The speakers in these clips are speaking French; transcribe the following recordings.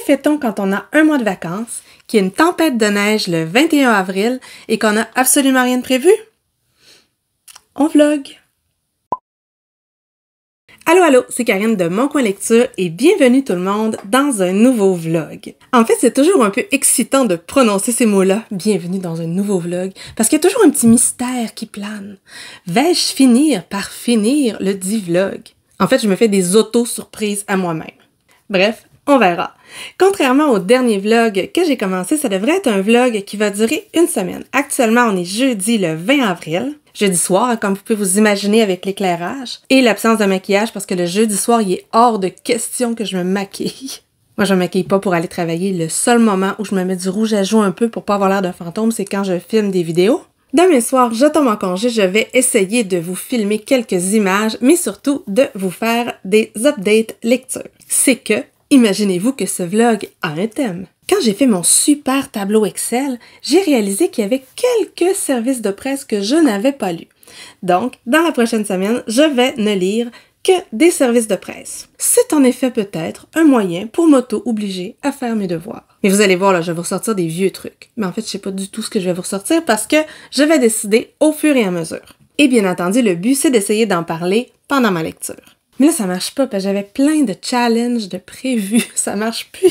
fait-on quand on a un mois de vacances, qu'il y a une tempête de neige le 21 avril et qu'on n'a absolument rien de prévu? On vlog! Allô, allô, c'est Karine de Mon Coin Lecture et bienvenue tout le monde dans un nouveau vlog. En fait, c'est toujours un peu excitant de prononcer ces mots-là, bienvenue dans un nouveau vlog, parce qu'il y a toujours un petit mystère qui plane. Vais-je finir par finir le dit vlog? En fait, je me fais des auto-surprises à moi-même. Bref, on verra. Contrairement au dernier vlog que j'ai commencé, ça devrait être un vlog qui va durer une semaine. Actuellement, on est jeudi le 20 avril. Jeudi soir, comme vous pouvez vous imaginer avec l'éclairage et l'absence de maquillage parce que le jeudi soir, il est hors de question que je me maquille. Moi, je me maquille pas pour aller travailler. Le seul moment où je me mets du rouge à joues un peu pour pas avoir l'air d'un fantôme, c'est quand je filme des vidéos. Demain soir, je tombe en congé, je vais essayer de vous filmer quelques images, mais surtout de vous faire des updates lecture. C'est que Imaginez-vous que ce vlog a un thème. Quand j'ai fait mon super tableau Excel, j'ai réalisé qu'il y avait quelques services de presse que je n'avais pas lus. Donc, dans la prochaine semaine, je vais ne lire que des services de presse. C'est en effet peut-être un moyen pour m'auto-obliger à faire mes devoirs. Mais vous allez voir, là, je vais vous ressortir des vieux trucs. Mais en fait, je sais pas du tout ce que je vais vous ressortir parce que je vais décider au fur et à mesure. Et bien entendu, le but, c'est d'essayer d'en parler pendant ma lecture. Mais là, ça marche pas, parce que j'avais plein de challenges de prévus. Ça marche plus.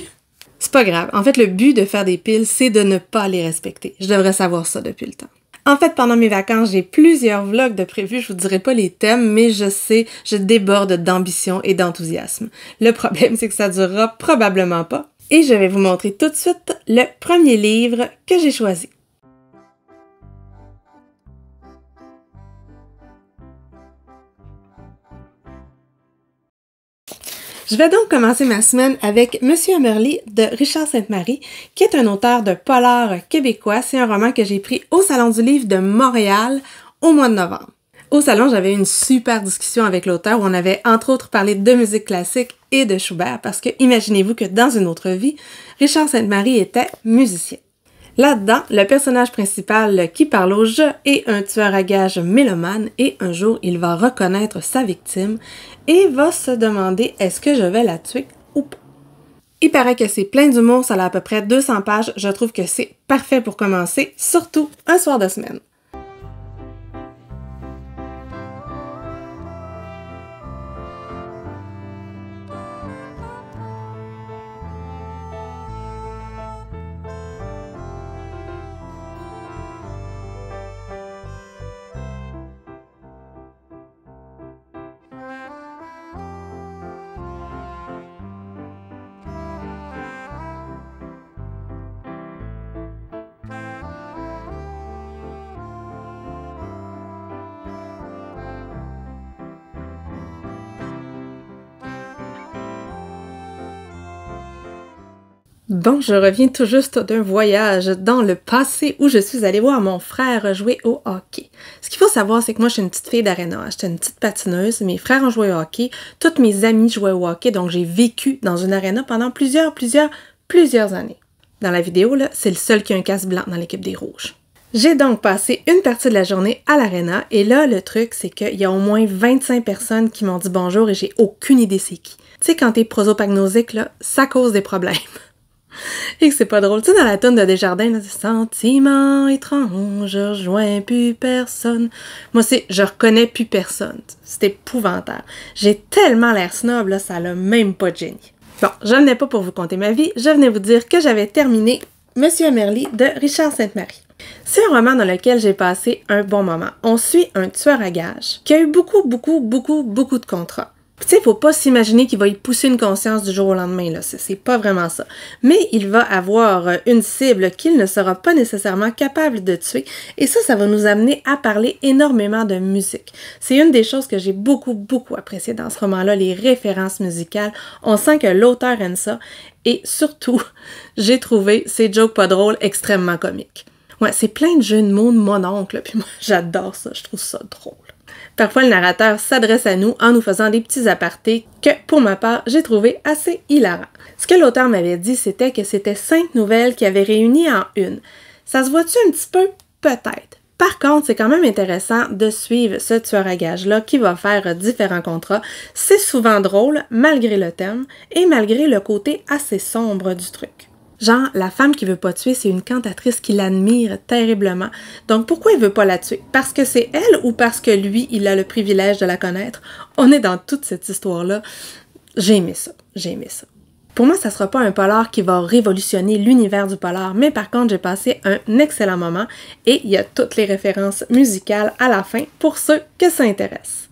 C'est pas grave. En fait, le but de faire des piles, c'est de ne pas les respecter. Je devrais savoir ça depuis le temps. En fait, pendant mes vacances, j'ai plusieurs vlogs de prévus. Je vous dirai pas les thèmes, mais je sais, je déborde d'ambition et d'enthousiasme. Le problème, c'est que ça durera probablement pas. Et je vais vous montrer tout de suite le premier livre que j'ai choisi. Je vais donc commencer ma semaine avec Monsieur Amerly de Richard Sainte-Marie, qui est un auteur de polar québécois. C'est un roman que j'ai pris au Salon du Livre de Montréal au mois de novembre. Au salon, j'avais une super discussion avec l'auteur où on avait entre autres parlé de musique classique et de Schubert parce que imaginez-vous que dans une autre vie, Richard Sainte-Marie était musicien. Là-dedans, le personnage principal qui parle au jeu est un tueur à gages mélomane et un jour, il va reconnaître sa victime et va se demander est-ce que je vais la tuer ou pas. Il paraît que c'est plein d'humour, ça a à peu près 200 pages, je trouve que c'est parfait pour commencer, surtout un soir de semaine. Bon, je reviens tout juste d'un voyage dans le passé où je suis allée voir mon frère jouer au hockey. Ce qu'il faut savoir, c'est que moi, je suis une petite fille d'aréna. J'étais une petite patineuse. Mes frères ont joué au hockey. Toutes mes amies jouaient au hockey. Donc, j'ai vécu dans une aréna pendant plusieurs, plusieurs, plusieurs années. Dans la vidéo, là, c'est le seul qui a un casque blanc dans l'équipe des Rouges. J'ai donc passé une partie de la journée à l'aréna et là, le truc, c'est qu'il y a au moins 25 personnes qui m'ont dit bonjour et j'ai aucune idée c'est qui. Tu sais, quand t'es prosopagnosique, là, ça cause des problèmes. et que c'est pas drôle. Tu sais, dans la tonne de Desjardins, là, sentiment étrange, je rejoins plus personne. Moi, c'est je reconnais plus personne. C'est épouvantable. J'ai tellement l'air snob, là, ça l'a même pas de génie. Bon, je venais pas pour vous conter ma vie, je venais vous dire que j'avais terminé Monsieur Merly de Richard Sainte-Marie. C'est un roman dans lequel j'ai passé un bon moment. On suit un tueur à gages qui a eu beaucoup, beaucoup, beaucoup, beaucoup de contrats. Tu sais, faut pas s'imaginer qu'il va y pousser une conscience du jour au lendemain, là. C'est pas vraiment ça. Mais il va avoir euh, une cible qu'il ne sera pas nécessairement capable de tuer. Et ça, ça va nous amener à parler énormément de musique. C'est une des choses que j'ai beaucoup, beaucoup apprécié dans ce roman-là, les références musicales. On sent que l'auteur aime ça. Et surtout, j'ai trouvé ces jokes pas drôles extrêmement comiques. Ouais, c'est plein de jeux de mots de mon oncle, puis moi, j'adore ça. Je trouve ça drôle. Parfois, le narrateur s'adresse à nous en nous faisant des petits apartés que, pour ma part, j'ai trouvé assez hilarants. Ce que l'auteur m'avait dit, c'était que c'était cinq nouvelles qui avaient réunies en une. Ça se voit-tu un petit peu? Peut-être. Par contre, c'est quand même intéressant de suivre ce tueur à gage-là qui va faire différents contrats. C'est souvent drôle, malgré le thème et malgré le côté assez sombre du truc. Genre, la femme qui veut pas tuer, c'est une cantatrice qui l'admire terriblement. Donc, pourquoi il veut pas la tuer? Parce que c'est elle ou parce que lui, il a le privilège de la connaître? On est dans toute cette histoire-là. J'ai aimé ça. J'ai aimé ça. Pour moi, ça sera pas un polar qui va révolutionner l'univers du polar, mais par contre, j'ai passé un excellent moment et il y a toutes les références musicales à la fin pour ceux que ça intéresse.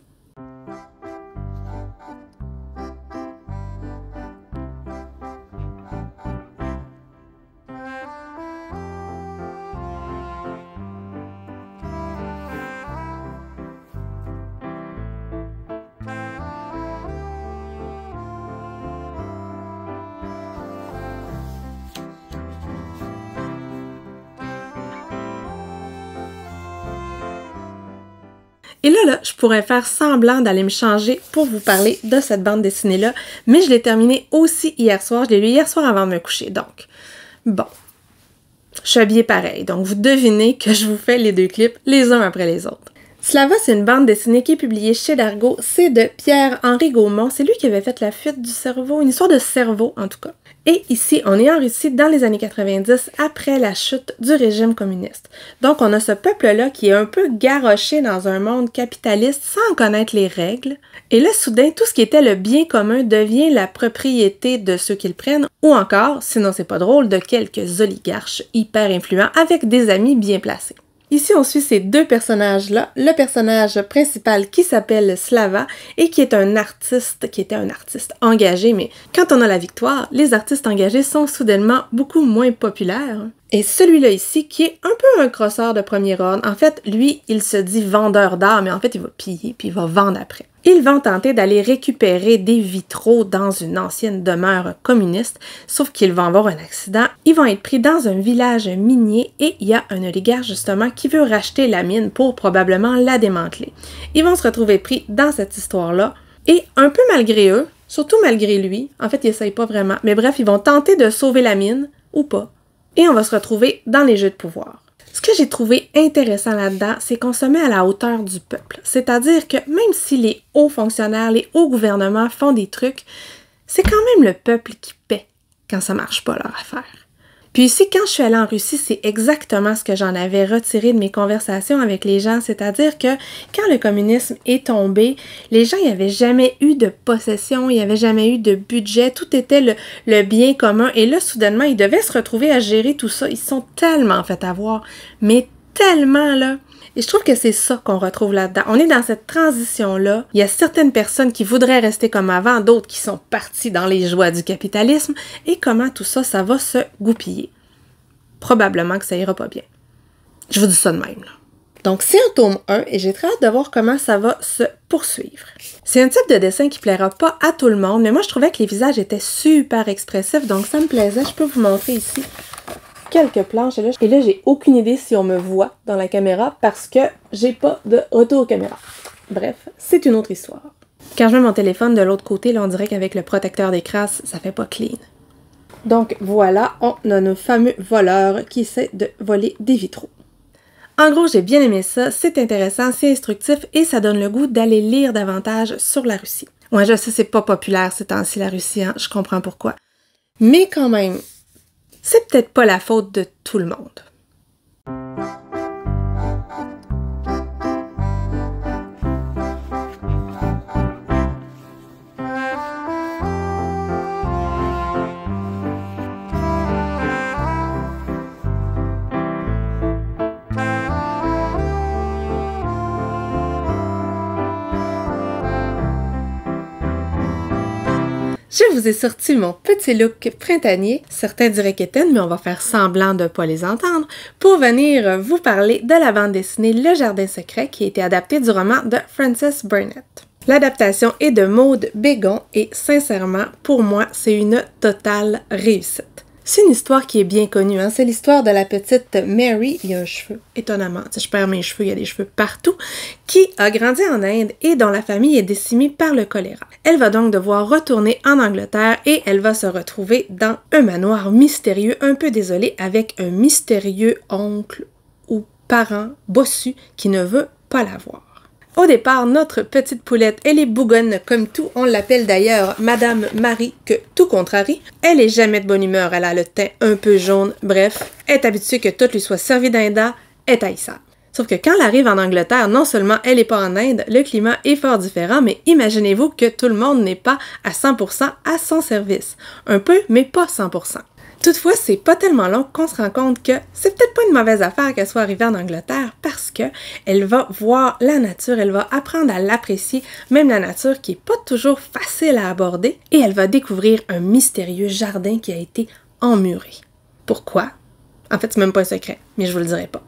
pourrais faire semblant d'aller me changer pour vous parler de cette bande dessinée-là, mais je l'ai terminée aussi hier soir. Je l'ai lu hier soir avant de me coucher, donc. Bon. Je suis habillée pareil, donc vous devinez que je vous fais les deux clips les uns après les autres. Slava, c'est une bande dessinée qui est publiée chez Dargo. C'est de Pierre-Henri Gaumont. C'est lui qui avait fait La fuite du cerveau, une histoire de cerveau en tout cas. Et ici, on est en Russie dans les années 90, après la chute du régime communiste. Donc, on a ce peuple-là qui est un peu garoché dans un monde capitaliste sans connaître les règles. Et là, soudain, tout ce qui était le bien commun devient la propriété de ceux qui le prennent, ou encore, sinon c'est pas drôle, de quelques oligarches hyper influents avec des amis bien placés. Ici, on suit ces deux personnages-là. Le personnage principal qui s'appelle Slava et qui est un artiste, qui était un artiste engagé, mais quand on a la victoire, les artistes engagés sont soudainement beaucoup moins populaires. Et celui-là ici, qui est un peu un crosseur de premier ordre, en fait, lui, il se dit vendeur d'art, mais en fait, il va piller puis il va vendre après. Ils vont tenter d'aller récupérer des vitraux dans une ancienne demeure communiste, sauf qu'ils vont avoir un accident. Ils vont être pris dans un village minier et il y a un oligarque justement qui veut racheter la mine pour probablement la démanteler. Ils vont se retrouver pris dans cette histoire-là et un peu malgré eux, surtout malgré lui, en fait ils essayent pas vraiment, mais bref, ils vont tenter de sauver la mine ou pas. Et on va se retrouver dans les jeux de pouvoir. Ce que j'ai trouvé intéressant là-dedans, c'est qu'on se met à la hauteur du peuple. C'est-à-dire que même si les hauts fonctionnaires, les hauts gouvernements font des trucs, c'est quand même le peuple qui paie quand ça marche pas leur affaire. Puis ici, quand je suis allée en Russie, c'est exactement ce que j'en avais retiré de mes conversations avec les gens, c'est-à-dire que quand le communisme est tombé, les gens avait jamais eu de possession, il n'y avait jamais eu de budget, tout était le, bien commun. Et là, soudainement, ils devaient se retrouver à gérer tout ça. Ils sont tellement fait avoir, mais tellement, là. Et je trouve que c'est ça qu'on retrouve là-dedans. On est dans cette transition-là. Il y a certaines personnes qui voudraient rester comme avant, d'autres qui sont parties dans les joies du capitalisme, et comment tout ça, ça va se goupiller. Probablement que ça ira pas bien. Je vous dis ça de même, là. Donc, c'est un tome 1 et j'ai très hâte de voir comment ça va se poursuivre. C'est un type de dessin qui plaira pas à tout le monde, mais moi je trouvais que les visages étaient super expressifs, donc ça me plaisait. Je peux vous montrer ici quelques planches. Et là, j'ai aucune idée si on me voit dans la caméra parce que j'ai pas de retour caméra. Bref, c'est une autre histoire. Quand je mets mon téléphone de l'autre côté, là, on dirait qu'avec le protecteur des crasses, ça fait pas clean. Donc voilà, on a nos fameux voleurs qui essaient de voler des vitraux. En gros, j'ai bien aimé ça, c'est intéressant, c'est instructif et ça donne le goût d'aller lire davantage sur la Russie. Moi, je sais, c'est pas populaire ces temps-ci la Russie, hein? je comprends pourquoi. Mais quand même, c'est peut-être pas la faute de tout le monde. Je vous ai sorti mon petit look printanier. Certains diraient qu'étaient, mais on va faire semblant de ne pas les entendre pour venir vous parler de la bande dessinée Le Jardin secret qui a été adaptée du roman de Frances Burnett. L'adaptation est de Maude Bégon et sincèrement, pour moi, c'est une totale réussite. C'est une histoire qui est bien connue. Hein. C'est l'histoire de la petite Mary. Il y a un cheveu, étonnamment. Si je perds mes cheveux, il y a des cheveux partout. Qui a grandi en Inde et dont la famille est décimée par le choléra. Elle va donc devoir retourner en Angleterre et elle va se retrouver dans un manoir mystérieux, un peu désolé, avec un mystérieux oncle ou parent bossu qui ne veut pas la voir. Au départ, notre petite poulette, elle est bougonne comme tout, on l'appelle d'ailleurs Madame Marie, que tout contrarie. Elle est jamais de bonne humeur, elle a le teint un peu jaune, bref, est habituée que tout lui soit servi d'inda, est haïssable. Sauf que quand elle arrive en Angleterre, non seulement elle est pas en Inde, le climat est fort différent, mais imaginez-vous que tout le monde n'est pas à 100% à son service. Un peu, mais pas 100%. Toutefois, c'est pas tellement long qu'on se rend compte que c'est peut-être pas une mauvaise affaire qu'elle soit arrivée en Angleterre parce que elle va voir la nature, elle va apprendre à l'apprécier, même la nature qui est pas toujours facile à aborder, et elle va découvrir un mystérieux jardin qui a été emmuré. Pourquoi En fait, c'est même pas un secret, mais je vous le dirai pas.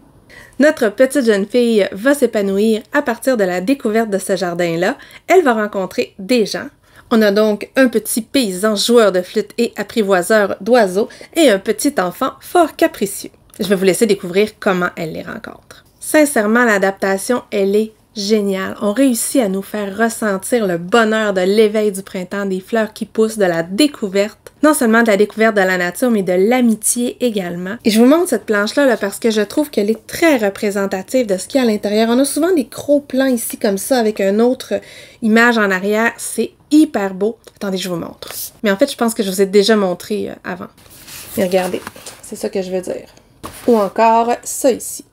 Notre petite jeune fille va s'épanouir à partir de la découverte de ce jardin-là. Elle va rencontrer des gens on a donc un petit paysan joueur de flûte et apprivoiseur d'oiseaux et un petit enfant fort capricieux. Je vais vous laisser découvrir comment elle les rencontre. Sincèrement, l'adaptation, elle est géniale. On réussit à nous faire ressentir le bonheur de l'éveil du printemps, des fleurs qui poussent, de la découverte, non seulement de la découverte de la nature, mais de l'amitié également. Et je vous montre cette planche-là parce que je trouve qu'elle est très représentative de ce qu'il y a à l'intérieur. On a souvent des gros plans ici comme ça avec une autre image en arrière. C'est hyper beau. Attendez, je vous montre. Mais en fait, je pense que je vous ai déjà montré euh, avant. Mais regardez, c'est ça que je veux dire. Ou encore ça ici.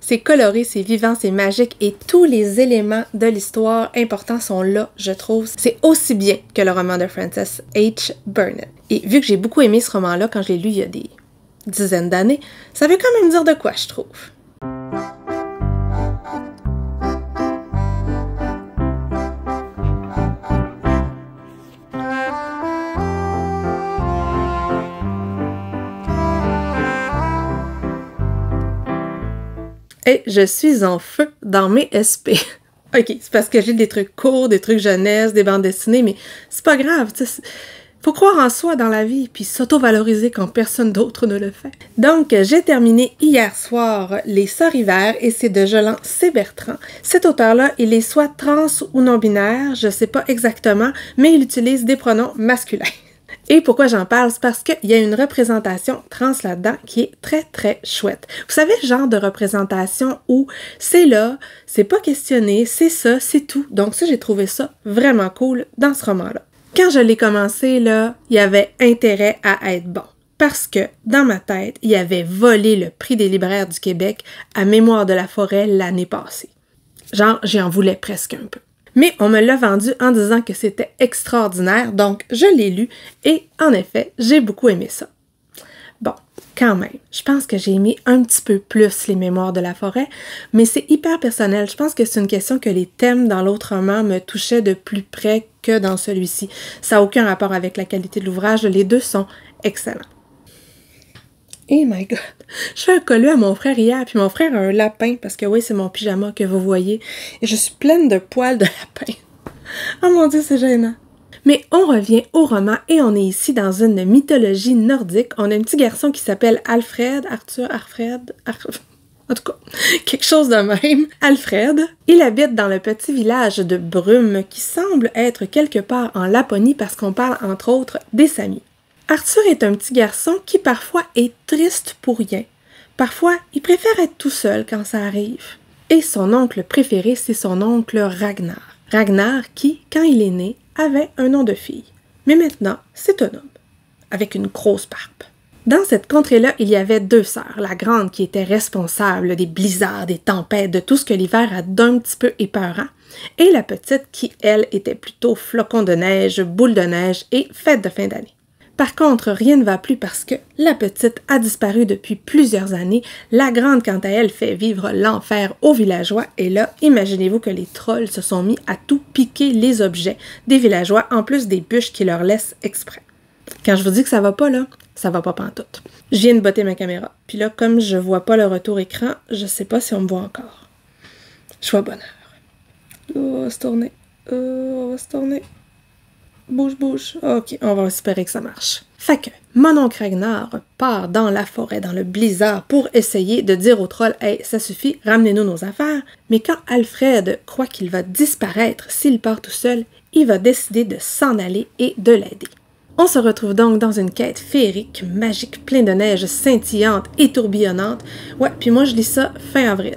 C'est coloré, c'est vivant, c'est magique et tous les éléments de l'histoire importants sont là, je trouve. C'est aussi bien que le roman de Frances H. Burnett. Et vu que j'ai beaucoup aimé ce roman-là quand je l'ai lu il y a des dizaines d'années, ça veut quand même dire de quoi, je trouve. Et je suis en feu dans mes SP. ok, c'est parce que j'ai des trucs courts, des trucs jeunesse, des bandes dessinées, mais c'est pas grave. Faut croire en soi dans la vie, puis s'auto-valoriser quand personne d'autre ne le fait. Donc, j'ai terminé hier soir Les Sœurs Hiver et c'est de Jolan C. Bertrand. Cet auteur-là, il est soit trans ou non-binaire, je sais pas exactement, mais il utilise des pronoms masculins. Et pourquoi j'en parle? C'est parce qu'il y a une représentation trans là-dedans qui est très, très chouette. Vous savez, le genre de représentation où c'est là, c'est pas questionné, c'est ça, c'est tout. Donc ça, j'ai trouvé ça vraiment cool dans ce roman-là. Quand je l'ai commencé, là, il y avait intérêt à être bon parce que, dans ma tête, il y avait volé le prix des libraires du Québec à Mémoire de la forêt l'année passée. Genre, j'en voulais presque un peu mais on me l'a vendu en disant que c'était extraordinaire, donc je l'ai lu et en effet, j'ai beaucoup aimé ça. Bon, quand même, je pense que j'ai aimé un petit peu plus les mémoires de la forêt, mais c'est hyper personnel. Je pense que c'est une question que les thèmes dans l'autre roman me touchaient de plus près que dans celui-ci. Ça n'a aucun rapport avec la qualité de l'ouvrage, les deux sont excellents. Eh my god! Je fais un colu à mon frère hier, puis mon frère a un lapin, parce que oui, c'est mon pyjama que vous voyez. Et je suis pleine de poils de lapin. Oh mon dieu, c'est gênant! Mais on revient au roman et on est ici dans une mythologie nordique. On a un petit garçon qui s'appelle Alfred, Arthur, Alfred, Alfred. En tout cas, quelque chose de même. Alfred, il habite dans le petit village de Brume qui semble être quelque part en Laponie parce qu'on parle entre autres des Samis. Arthur est un petit garçon qui parfois est triste pour rien. Parfois, il préfère être tout seul quand ça arrive. Et son oncle préféré, c'est son oncle Ragnar. Ragnar qui, quand il est né, avait un nom de fille. Mais maintenant, c'est un homme, avec une grosse barbe. Dans cette contrée-là, il y avait deux sœurs, la grande qui était responsable des blizzards, des tempêtes, de tout ce que l'hiver a d'un petit peu épeurant, et la petite qui, elle, était plutôt flocon de neige, boule de neige et fête de fin d'année. Par contre, rien ne va plus parce que la petite a disparu depuis plusieurs années. La grande, quant à elle, fait vivre l'enfer aux villageois. Et là, imaginez-vous que les trolls se sont mis à tout piquer les objets des villageois, en plus des bûches qu'ils leur laissent exprès. Quand je vous dis que ça va pas, là, ça va pas pantoute. Je viens de botter ma caméra. Puis là, comme je vois pas le retour écran, je sais pas si on me voit encore. Je vois bonheur. Oh, on va se tourner. Oh, on va se tourner bouge, bouge. Ok, on va espérer que ça marche. Fait que mon oncle part dans la forêt, dans le blizzard, pour essayer de dire au troll Hey, ça suffit, ramenez-nous nos affaires. Mais quand Alfred croit qu'il va disparaître s'il part tout seul, il va décider de s'en aller et de l'aider. On se retrouve donc dans une quête féerique, magique, pleine de neige, scintillante et tourbillonnante. Ouais, puis moi je lis ça fin avril.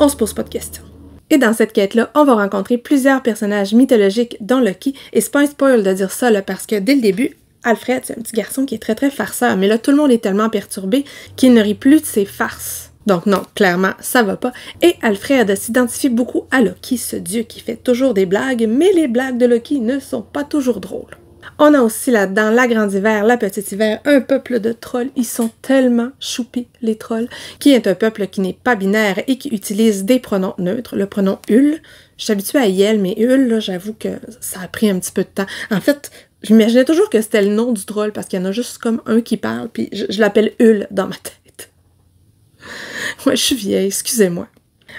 On se pose pas de questions. Et dans cette quête-là, on va rencontrer plusieurs personnages mythologiques dont Loki, et c'est pas un spoil de dire ça là, parce que dès le début, Alfred, c'est un petit garçon qui est très très farceur, mais là tout le monde est tellement perturbé qu'il ne rit plus de ses farces. Donc non, clairement, ça va pas. Et Alfred s'identifie beaucoup à Loki, ce dieu qui fait toujours des blagues, mais les blagues de Loki ne sont pas toujours drôles. On a aussi là-dedans la grande hiver, la petite hiver, un peuple de trolls. Ils sont tellement choupis, les trolls, qui est un peuple qui n'est pas binaire et qui utilise des pronoms neutres. Le pronom hul, je suis habituée à Yel, mais hul, j'avoue que ça a pris un petit peu de temps. En fait, j'imaginais toujours que c'était le nom du troll parce qu'il y en a juste comme un qui parle, puis je, l'appelle hul dans ma tête. Moi, je suis vieille, excusez-moi.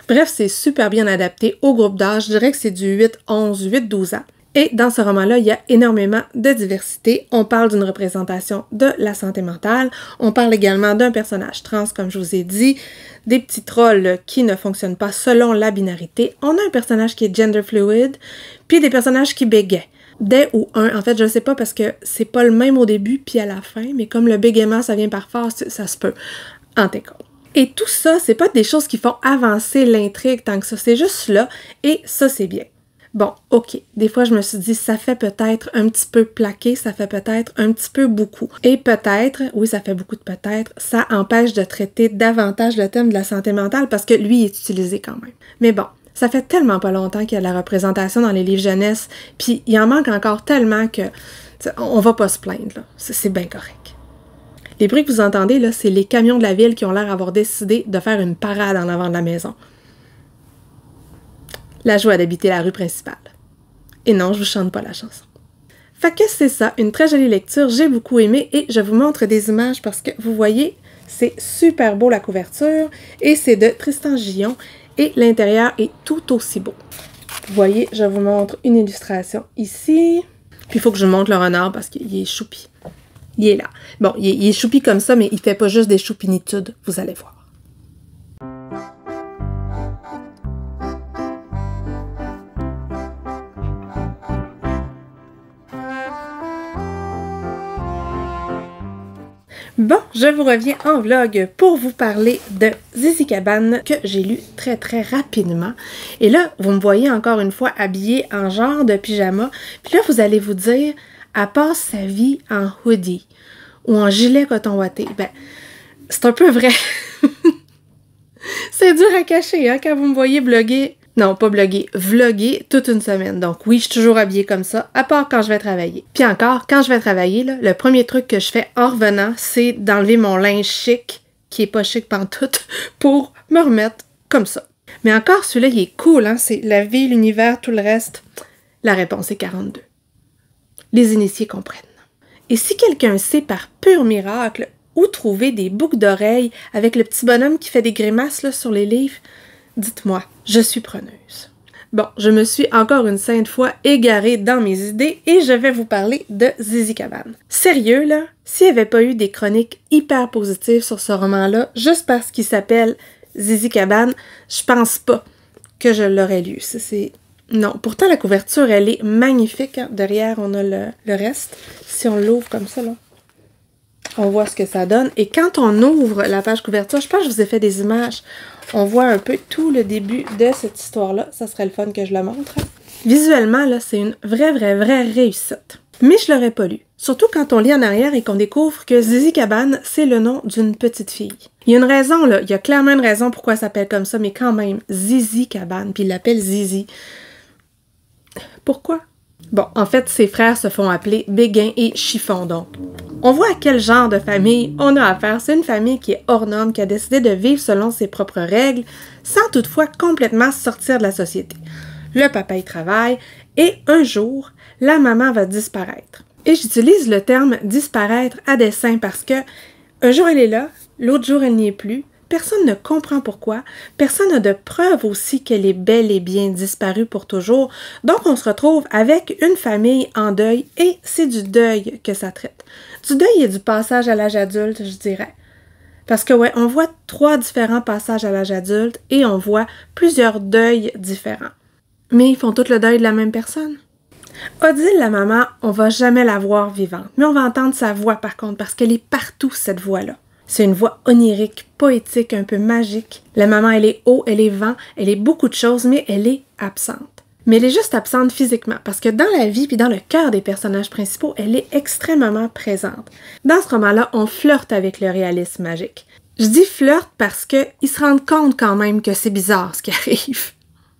Bref, c'est super bien adapté au groupe d'âge. Je dirais que c'est du 8-11, 8-12 ans. Et dans ce roman-là, il y a énormément de diversité. On parle d'une représentation de la santé mentale. On parle également d'un personnage trans, comme je vous ai dit, des petits trolls qui ne fonctionnent pas selon la binarité. On a un personnage qui est gender fluid, puis des personnages qui bégaient. Des ou un, en fait, je ne sais pas parce que c'est pas le même au début puis à la fin, mais comme le bégaiement, ça vient par force, ça se peut. En t'école. Et tout ça, c'est pas des choses qui font avancer l'intrigue tant que ça, c'est juste là, et ça, c'est bien. Bon, ok. Des fois, je me suis dit, ça fait peut-être un petit peu plaqué, ça fait peut-être un petit peu beaucoup. Et peut-être, oui, ça fait beaucoup de peut-être, ça empêche de traiter davantage le thème de la santé mentale parce que lui est utilisé quand même. Mais bon, ça fait tellement pas longtemps qu'il y a de la représentation dans les livres jeunesse, puis il en manque encore tellement que on va pas se plaindre, là, c'est bien correct. Les bruits que vous entendez, là, c'est les camions de la ville qui ont l'air d'avoir décidé de faire une parade en avant de la maison la joie d'habiter la rue principale. Et non, je vous chante pas la chanson. Fait que c'est ça, une très jolie lecture, j'ai beaucoup aimé et je vous montre des images parce que vous voyez, c'est super beau la couverture et c'est de Tristan Gillon et l'intérieur est tout aussi beau. Vous voyez, je vous montre une illustration ici. Puis il faut que je montre le renard parce qu'il est choupi. Il est là. Bon, il est, choupi comme ça, mais il fait pas juste des choupinitudes, vous allez voir. Bon, je vous reviens en vlog pour vous parler de Zizi Cabane que j'ai lu très très rapidement. Et là, vous me voyez encore une fois habillée en genre de pyjama. Puis là, vous allez vous dire, à passe sa vie en hoodie ou en gilet coton ouaté. Ben, c'est un peu vrai. c'est dur à cacher hein, quand vous me voyez bloguer non, pas bloguer, vloguer toute une semaine. Donc oui, je suis toujours habillée comme ça, à part quand je vais travailler. Puis encore, quand je vais travailler, le premier truc que je fais en revenant, c'est d'enlever mon linge chic, qui est pas chic pantoute, pour me remettre comme ça. Mais encore, celui-là, il est cool, hein? C'est la vie, l'univers, tout le reste. La réponse est 42. Les initiés comprennent. Et si quelqu'un sait par pur miracle où trouver des boucles d'oreilles avec le petit bonhomme qui fait des grimaces sur les livres, Dites-moi, je suis preneuse. Bon, je me suis encore une sainte fois égarée dans mes idées et je vais vous parler de Zizi Cabane. Sérieux, là? S'il n'y avait pas eu des chroniques hyper positives sur ce roman-là, juste parce qu'il s'appelle Zizi Cabane, je pense pas que je l'aurais lu. C'est non, pourtant la couverture, elle est magnifique. Derrière, on a le, le reste. Si on l'ouvre comme ça, là, on voit ce que ça donne. Et quand on ouvre la page couverture, je pense que je vous ai fait des images on voit un peu tout le début de cette histoire-là. Ça serait le fun que je la montre. Visuellement, là, c'est une vraie, vraie, vraie réussite. Mais je l'aurais pas lu. Surtout quand on lit en arrière et qu'on découvre que Zizi Cabane, c'est le nom d'une petite fille. Il y a une raison, là. Il y a clairement une raison pourquoi elle s'appelle comme ça, mais quand même, Zizi Cabane, puis il l'appelle Zizi. Pourquoi? Bon, en fait, ses frères se font appeler Béguin et Chiffon, donc. On voit à quel genre de famille on a affaire. C'est une famille qui est hors norme, qui a décidé de vivre selon ses propres règles, sans toutefois complètement sortir de la société. Le papa y travaille, et un jour, la maman va disparaître. Et j'utilise le terme disparaître à dessein parce que un jour elle est là, l'autre jour elle n'y est plus, Personne ne comprend pourquoi. Personne n'a de preuve aussi qu'elle est bel et bien disparue pour toujours. Donc on se retrouve avec une famille en deuil et c'est du deuil que ça traite. Du deuil et du passage à l'âge adulte, je dirais. Parce que ouais, on voit trois différents passages à l'âge adulte et on voit plusieurs deuils différents. Mais ils font tous le deuil de la même personne. Odile, la maman, on va jamais la voir vivante, mais on va entendre sa voix par contre parce qu'elle est partout cette voix-là. C'est une voix onirique, poétique, un peu magique. La maman, elle est haut, elle est vent, elle est beaucoup de choses, mais elle est absente. Mais elle est juste absente physiquement, parce que dans la vie puis dans le cœur des personnages principaux, elle est extrêmement présente. Dans ce roman-là, on flirte avec le réalisme magique. Je dis flirte parce qu'ils se rendent compte quand même que c'est bizarre ce qui arrive.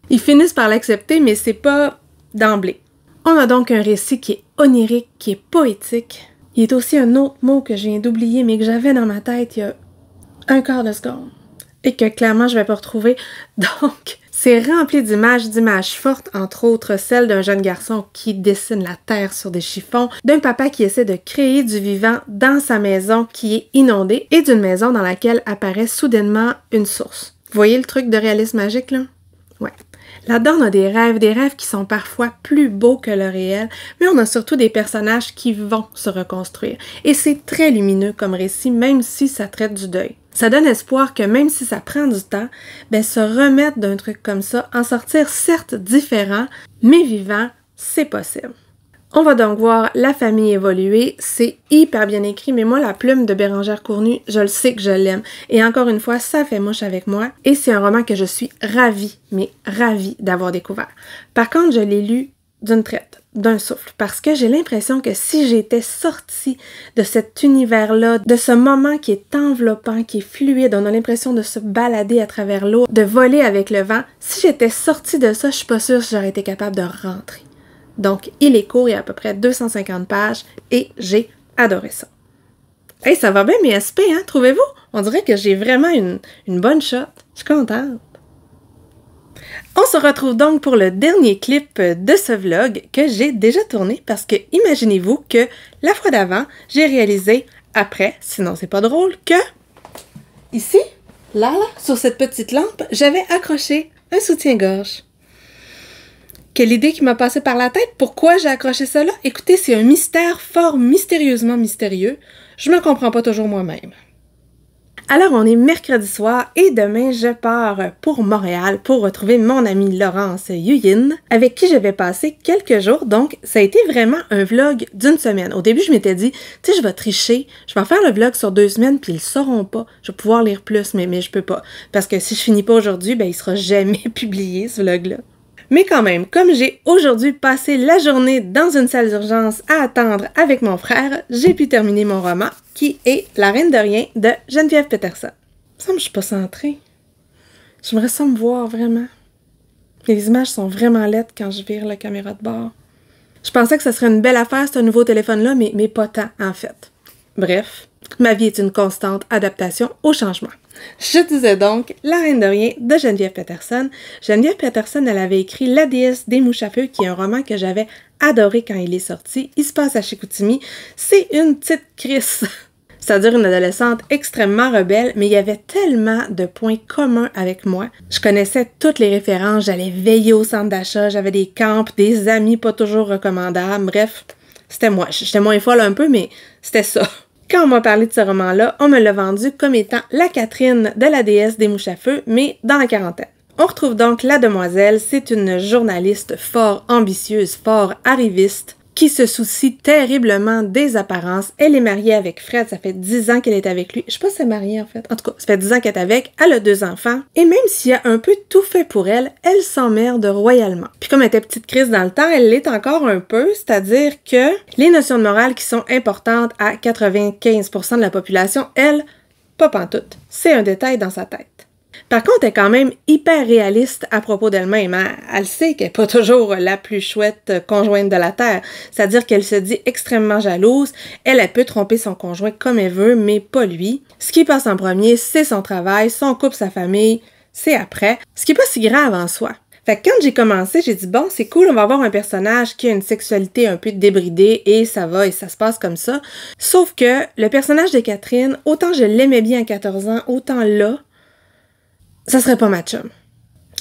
Ils finissent par l'accepter, mais c'est pas d'emblée. On a donc un récit qui est onirique, qui est poétique, il y a aussi un autre mot que je viens d'oublier, mais que j'avais dans ma tête il y a un quart de score, Et que clairement, je vais pas retrouver. Donc, c'est rempli d'images, d'images fortes, entre autres celles d'un jeune garçon qui dessine la terre sur des chiffons, d'un papa qui essaie de créer du vivant dans sa maison qui est inondée et d'une maison dans laquelle apparaît soudainement une source. Vous voyez le truc de réalisme magique là? Ouais. Là-dedans, on a des rêves, des rêves qui sont parfois plus beaux que le réel, mais on a surtout des personnages qui vont se reconstruire. Et c'est très lumineux comme récit, même si ça traite du deuil. Ça donne espoir que même si ça prend du temps, ben, se remettre d'un truc comme ça, en sortir certes différent, mais vivant, c'est possible. On va donc voir la famille évoluer. C'est hyper bien écrit, mais moi, la plume de Bérangère Cournu, je le sais que je l'aime. Et encore une fois, ça fait mouche avec moi. Et c'est un roman que je suis ravie, mais ravie d'avoir découvert. Par contre, je l'ai lu d'une traite, d'un souffle, parce que j'ai l'impression que si j'étais sortie de cet univers-là, de ce moment qui est enveloppant, qui est fluide, on a l'impression de se balader à travers l'eau, de voler avec le vent, si j'étais sortie de ça, je suis pas sûre si j'aurais été capable de rentrer. Donc, il est court, il a à peu près 250 pages et j'ai adoré ça. Et ça va bien mes aspects, hein, trouvez-vous? On dirait que j'ai vraiment une, une bonne shot. Je suis contente. On se retrouve donc pour le dernier clip de ce vlog que j'ai déjà tourné parce que imaginez-vous que la fois d'avant, j'ai réalisé après, sinon c'est pas drôle, que ici, là, là, sur cette petite lampe, j'avais accroché un soutien-gorge. Quelle idée qui m'a passé par la tête? Pourquoi j'ai accroché cela? Écoutez, c'est un mystère fort mystérieusement mystérieux. Je me comprends pas toujours moi-même. Alors, on est mercredi soir et demain, je pars pour Montréal pour retrouver mon ami Laurence Yuyin, avec qui j'avais passé quelques jours. Donc, ça a été vraiment un vlog d'une semaine. Au début, je m'étais dit, tu sais, je vais tricher, je vais faire le vlog sur deux semaines, puis ils le sauront pas. Je vais pouvoir lire plus, mais, mais je peux pas. Parce que si je finis pas aujourd'hui, ben, il sera jamais publié, ce vlog-là. Mais quand même, comme j'ai aujourd'hui passé la journée dans une salle d'urgence à attendre avec mon frère, j'ai pu terminer mon roman qui est La Reine de Rien de Geneviève Peterson. Ça me je suis pas centrée. J'aimerais ça me voir vraiment. Les images sont vraiment lettres quand je vire la caméra de bord. Je pensais que ce serait une belle affaire, ce nouveau téléphone-là, mais, mais pas tant, en fait. Bref, Ma vie est une constante adaptation au changement. Je disais donc La Reine de Rien de Geneviève Peterson. Geneviève Peterson, elle avait écrit La déesse des mouches à feu, qui est un roman que j'avais adoré quand il est sorti. Il se passe à Chicoutimi. C'est une petite crise. Ça dure une adolescente extrêmement rebelle, mais il y avait tellement de points communs avec moi. Je connaissais toutes les références, j'allais veiller au centre d'achat, j'avais des camps, des amis pas toujours recommandables. Bref, c'était moi. J'étais moins folle un peu, mais c'était ça. Quand on m'a parlé de ce roman-là, on me l'a vendu comme étant la Catherine de la déesse des mouches à feu, mais dans la quarantaine. On retrouve donc la demoiselle, c'est une journaliste fort ambitieuse, fort arriviste, qui se soucie terriblement des apparences. Elle est mariée avec Fred, ça fait 10 ans qu'elle est avec lui. Je sais pas si elle est mariée en fait. En tout cas, ça fait 10 ans qu'elle est avec, elle a deux enfants. Et même s'il y a un peu tout fait pour elle, elle s'emmerde royalement. Puis comme elle était petite crise dans le temps, elle l'est encore un peu, c'est-à-dire que les notions de morale qui sont importantes à 95% de la population, elle, pas pantoute. C'est un détail dans sa tête. Par contre, elle est quand même hyper réaliste à propos d'elle-même. Hein. Elle sait qu'elle n'est pas toujours la plus chouette conjointe de la Terre. C'est-à-dire qu'elle se dit extrêmement jalouse. Elle, a peut tromper son conjoint comme elle veut, mais pas lui. Ce qui passe en premier, c'est son travail, son couple, sa famille. C'est après. Ce qui n'est pas si grave en soi. Fait que quand j'ai commencé, j'ai dit bon, c'est cool, on va avoir un personnage qui a une sexualité un peu débridée et ça va et ça se passe comme ça. Sauf que le personnage de Catherine, autant je l'aimais bien à 14 ans, autant là, ça serait pas ma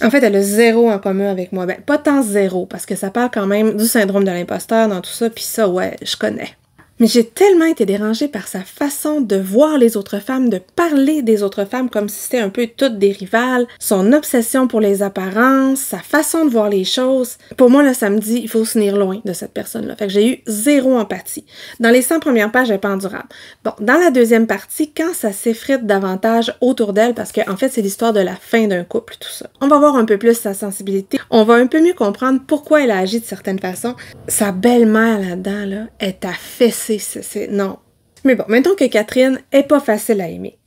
En fait, elle a zéro en commun avec moi. Ben, pas tant zéro, parce que ça parle quand même du syndrome de l'imposteur dans tout ça, puis ça, ouais, je connais. Mais j'ai tellement été dérangée par sa façon de voir les autres femmes, de parler des autres femmes comme si c'était un peu toutes des rivales, son obsession pour les apparences, sa façon de voir les choses. Pour moi, ça me dit il faut se tenir loin de cette personne-là. Fait que j'ai eu zéro empathie. Dans les 100 premières pages, elle n'est pas Bon, dans la deuxième partie, quand ça s'effrite davantage autour d'elle, parce qu'en fait, c'est l'histoire de la fin d'un couple, tout ça. On va voir un peu plus sa sensibilité. On va un peu mieux comprendre pourquoi elle a agi de certaines façons. Sa belle-mère là-dedans, là, est affaissée c'est, non. Mais bon, mettons que Catherine est pas facile à aimer.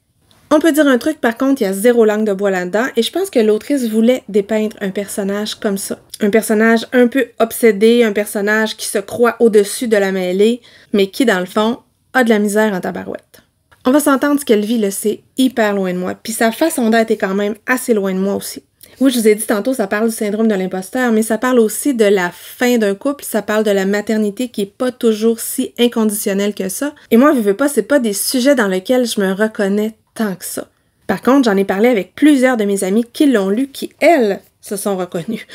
On peut dire un truc, par contre, il y a zéro langue de bois là-dedans, et je pense que l'autrice voulait dépeindre un personnage comme ça. Un personnage un peu obsédé, un personnage qui se croit au-dessus de la mêlée, mais qui, dans le fond, a de la misère en tabarouette. On va s'entendre, ce qu'elle vit, le c'est hyper loin de moi, puis sa façon d'être est quand même assez loin de moi aussi. Oui, je vous ai dit tantôt, ça parle du syndrome de l'imposteur, mais ça parle aussi de la fin d'un couple, ça parle de la maternité qui est pas toujours si inconditionnelle que ça. Et moi, je veux pas, c'est pas des sujets dans lesquels je me reconnais tant que ça. Par contre, j'en ai parlé avec plusieurs de mes amis qui l'ont lu, qui, elles, se sont reconnues.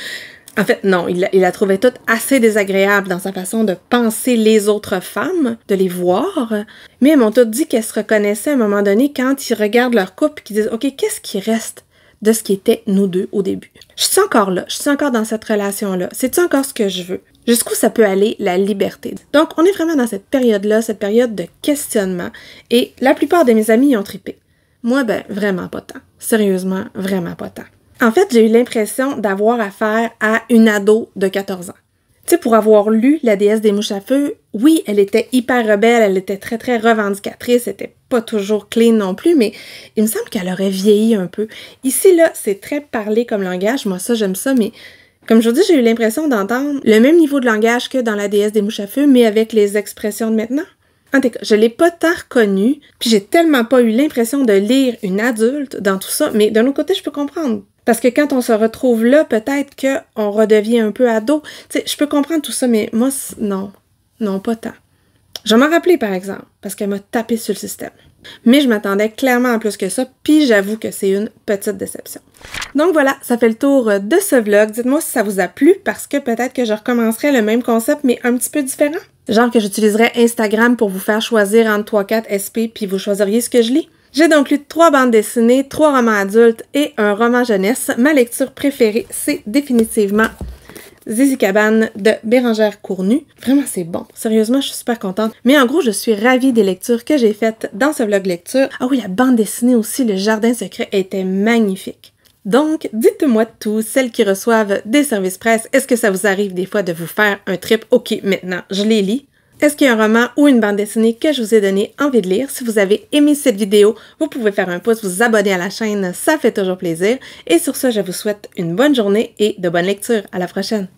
En fait, non, il, a trouvé trouvé toute assez désagréable dans sa façon de penser les autres femmes, de les voir. Mais elles m'ont toutes dit qu'elles se reconnaissaient à un moment donné quand ils regardent leur couple et qu'ils disent Ok, qu'est-ce qui reste de ce qui était nous deux au début. Je suis encore là, je suis encore dans cette relation-là. C'est-tu encore ce que je veux? Jusqu'où ça peut aller la liberté? Donc, on est vraiment dans cette période-là, cette période de questionnement, et la plupart de mes amis y ont tripé. Moi, ben, vraiment pas tant. Sérieusement, vraiment pas tant. En fait, j'ai eu l'impression d'avoir affaire à une ado de 14 ans tu sais, pour avoir lu La déesse des mouches à feu, oui, elle était hyper rebelle, elle était très, très revendicatrice, elle pas toujours clean non plus, mais il me semble qu'elle aurait vieilli un peu. Ici, là, c'est très parlé comme langage. Moi, ça, j'aime ça, mais comme je vous dis, j'ai eu l'impression d'entendre le même niveau de langage que dans La déesse des mouches à feu, mais avec les expressions de maintenant. En tout je l'ai pas tant reconnu, puis j'ai tellement pas eu l'impression de lire une adulte dans tout ça, mais d'un autre côté, je peux comprendre. Parce que quand on se retrouve là, peut-être qu'on redevient un peu ado. Tu sais, je peux comprendre tout ça, mais moi, non. Non, pas tant. Je m'en rappelais, par exemple, parce qu'elle m'a tapé sur le système. Mais je m'attendais clairement à plus que ça, puis j'avoue que c'est une petite déception. Donc voilà, ça fait le tour euh, de ce vlog. Dites-moi si ça vous a plu, parce que peut-être que je recommencerai le même concept, mais un petit peu différent. Genre que j'utiliserai Instagram pour vous faire choisir entre 3-4 SP, puis vous choisiriez ce que je lis. J'ai donc lu trois bandes dessinées, trois romans adultes et un roman jeunesse. Ma lecture préférée, c'est définitivement Zizi Cabane de Bérangère Cournu. Vraiment, c'est bon. Sérieusement, je suis super contente. Mais en gros, je suis ravie des lectures que j'ai faites dans ce vlog lecture. Ah oui, la bande dessinée aussi, Le Jardin Secret, était magnifique. Donc, dites-moi tout, celles qui reçoivent des services presse, est-ce que ça vous arrive des fois de vous faire un trip? Ok, maintenant, je les lis. Est-ce qu'il y a un roman ou une bande dessinée que je vous ai donné envie de lire? Si vous avez aimé cette vidéo, vous pouvez faire un pouce, vous abonner à la chaîne, ça fait toujours plaisir. Et sur ce, je vous souhaite une bonne journée et de bonnes lectures. À la prochaine!